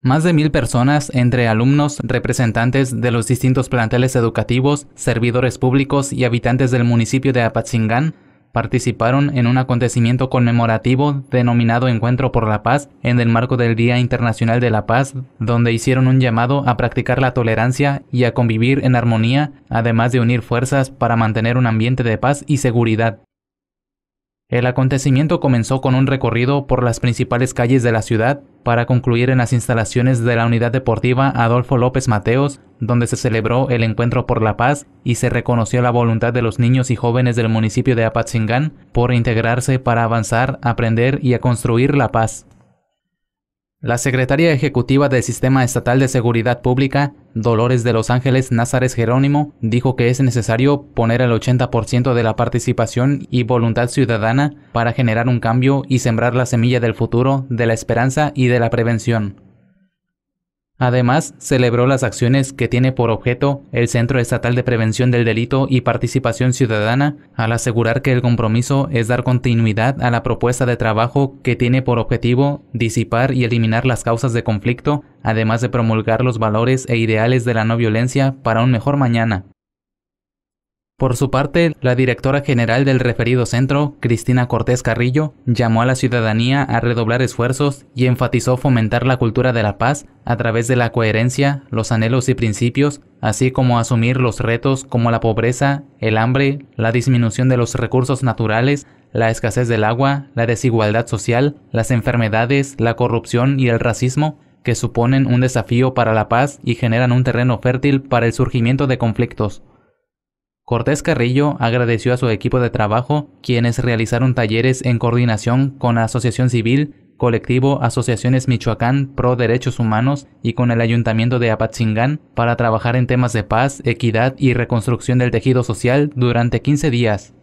Más de mil personas, entre alumnos, representantes de los distintos planteles educativos, servidores públicos y habitantes del municipio de Apatzingán, participaron en un acontecimiento conmemorativo denominado Encuentro por la Paz en el marco del Día Internacional de la Paz, donde hicieron un llamado a practicar la tolerancia y a convivir en armonía, además de unir fuerzas para mantener un ambiente de paz y seguridad. El acontecimiento comenzó con un recorrido por las principales calles de la ciudad para concluir en las instalaciones de la unidad deportiva Adolfo López Mateos, donde se celebró el encuentro por la paz y se reconoció la voluntad de los niños y jóvenes del municipio de Apatzingán por integrarse para avanzar, aprender y a construir la paz. La secretaria ejecutiva del Sistema Estatal de Seguridad Pública, Dolores de Los Ángeles Názares Jerónimo, dijo que es necesario poner el 80% de la participación y voluntad ciudadana para generar un cambio y sembrar la semilla del futuro, de la esperanza y de la prevención. Además, celebró las acciones que tiene por objeto el Centro Estatal de Prevención del Delito y Participación Ciudadana, al asegurar que el compromiso es dar continuidad a la propuesta de trabajo que tiene por objetivo disipar y eliminar las causas de conflicto, además de promulgar los valores e ideales de la no violencia para un mejor mañana. Por su parte, la directora general del referido centro, Cristina Cortés Carrillo, llamó a la ciudadanía a redoblar esfuerzos y enfatizó fomentar la cultura de la paz a través de la coherencia, los anhelos y principios, así como asumir los retos como la pobreza, el hambre, la disminución de los recursos naturales, la escasez del agua, la desigualdad social, las enfermedades, la corrupción y el racismo, que suponen un desafío para la paz y generan un terreno fértil para el surgimiento de conflictos. Cortés Carrillo agradeció a su equipo de trabajo, quienes realizaron talleres en coordinación con la Asociación Civil, colectivo Asociaciones Michoacán Pro Derechos Humanos y con el Ayuntamiento de Apatzingán para trabajar en temas de paz, equidad y reconstrucción del tejido social durante 15 días.